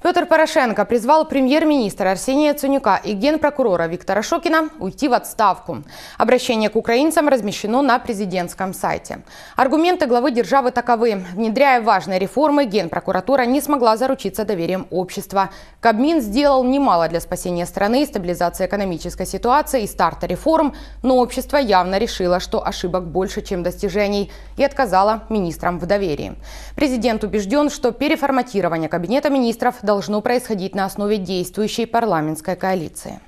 Петр Порошенко призвал премьер-министра Арсения Цунюка и генпрокурора Виктора Шокина уйти в отставку. Обращение к украинцам размещено на президентском сайте. Аргументы главы державы таковы. Внедряя важные реформы, генпрокуратура не смогла заручиться доверием общества. Кабмин сделал немало для спасения страны, стабилизации экономической ситуации и старта реформ, но общество явно решило, что ошибок больше, чем достижений, и отказало министрам в доверии. Президент убежден, что переформатирование кабинета министров – должно происходить на основе действующей парламентской коалиции.